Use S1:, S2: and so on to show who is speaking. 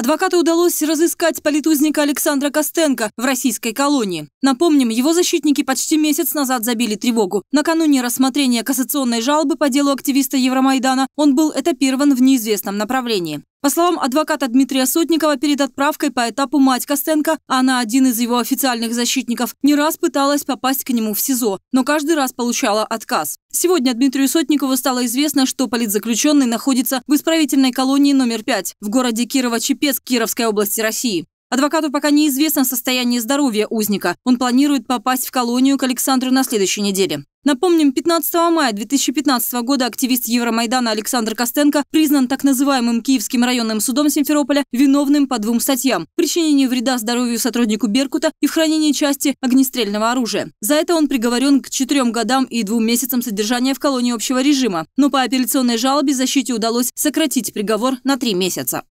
S1: Адвокату удалось разыскать политузника Александра Костенко в российской колонии. Напомним, его защитники почти месяц назад забили тревогу. Накануне рассмотрения кассационной жалобы по делу активиста Евромайдана он был этапирован в неизвестном направлении. По словам адвоката Дмитрия Сотникова, перед отправкой по этапу мать Костенко, она один из его официальных защитников, не раз пыталась попасть к нему в СИЗО, но каждый раз получала отказ. Сегодня Дмитрию Сотникову стало известно, что политзаключенный находится в исправительной колонии номер 5 в городе Кирово-Чепецк Кировской области России. Адвокату пока неизвестно состояние здоровья узника. Он планирует попасть в колонию к Александру на следующей неделе. Напомним, 15 мая 2015 года активист Евромайдана Александр Костенко признан так называемым Киевским районным судом Симферополя виновным по двум статьям – причинении вреда здоровью сотруднику Беркута и в хранении части огнестрельного оружия. За это он приговорен к четырем годам и двум месяцам содержания в колонии общего режима. Но по апелляционной жалобе защите удалось сократить приговор на три месяца.